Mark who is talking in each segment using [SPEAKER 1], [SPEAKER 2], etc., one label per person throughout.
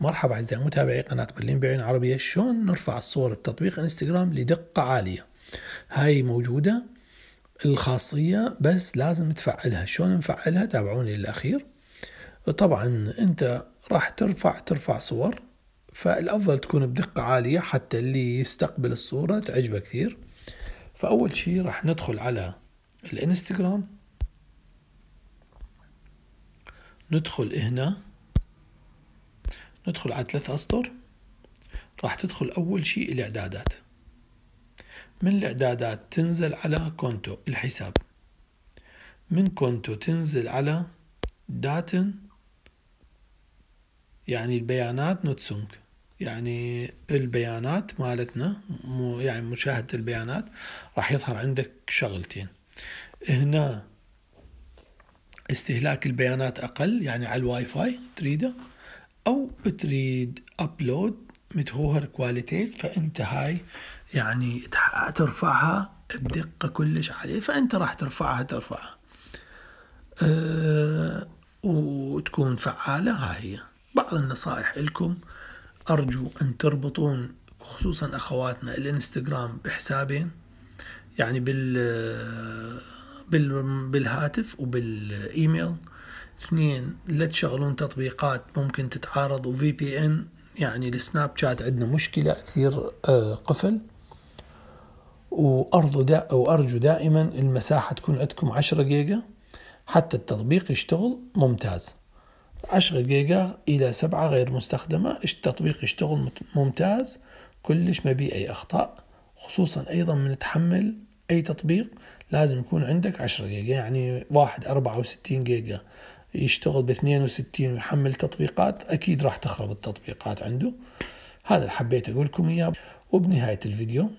[SPEAKER 1] مرحبا أعزائي متابعي قناة برلين بعين عربية شلون نرفع الصور بتطبيق انستغرام لدقة عالية هاي موجودة الخاصية بس لازم تفعلها شلون نفعلها تابعوني للأخير طبعا أنت راح ترفع ترفع صور فالأفضل تكون بدقة عالية حتى اللي يستقبل الصورة تعجبه كثير فأول شي راح ندخل على الانستغرام ندخل هنا ندخل على ثلاث أسطر راح تدخل أول شيء الإعدادات من الإعدادات تنزل على كونتو الحساب من كونتو تنزل على داتن يعني البيانات نوتسونج يعني البيانات مالتنا مو يعني مشاهدة البيانات راح يظهر عندك شغلتين هنا استهلاك البيانات أقل يعني على الواي فاي تريده او بتريد ابلود متهور كواليتيت فانت هاي يعني ترفعها بدقة كلش عالية فانت راح ترفعها ترفعها أه وتكون فعالة ها هي بعض النصائح لكم أرجو أن تربطون خصوصا أخواتنا الإنستغرام بحسابين يعني بال آه، بالهاتف وبالإيميل اثنين لا تشغلون تطبيقات ممكن تتعارض وفي بي ان يعني السناب شات عندنا مشكلة كثير آه، قفل وأرضو دا وأرجو دائما المساحة تكون عندكم عشرة جيجا حتى التطبيق يشتغل ممتاز عشرة جيجا إلى سبعة غير مستخدمة التطبيق يشتغل ممتاز كلش ما بي أي أخطاء خصوصا أيضا من تحمل أي تطبيق لازم يكون عندك عشرة جيجا يعني واحد أربعة وستين جيجا يشتغل ب 62 ويحمل تطبيقات اكيد راح تخرب التطبيقات عنده هذا اللي حبيت اقول لكم اياه وبنهايه الفيديو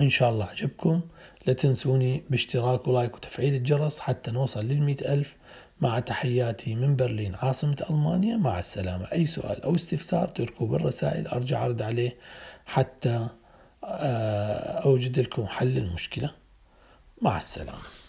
[SPEAKER 1] ان شاء الله عجبكم لا تنسوني باشتراك ولايك وتفعيل الجرس حتى نوصل لل ألف مع تحياتي من برلين عاصمة ألمانيا مع السلامة أي سؤال أو استفسار تركوا بالرسائل أرجع أرد عليه حتى آه، أوجد لكم حل المشكلة مع السلامة